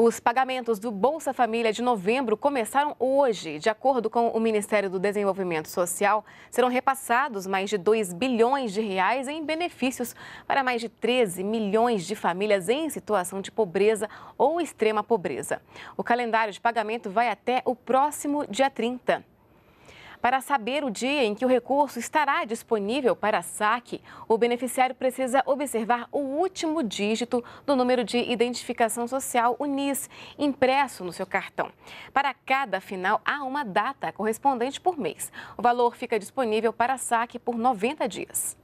Os pagamentos do Bolsa Família de novembro começaram hoje. De acordo com o Ministério do Desenvolvimento Social, serão repassados mais de 2 bilhões de reais em benefícios para mais de 13 milhões de famílias em situação de pobreza ou extrema pobreza. O calendário de pagamento vai até o próximo dia 30. Para saber o dia em que o recurso estará disponível para saque, o beneficiário precisa observar o último dígito do número de identificação social UNIS impresso no seu cartão. Para cada final, há uma data correspondente por mês. O valor fica disponível para saque por 90 dias.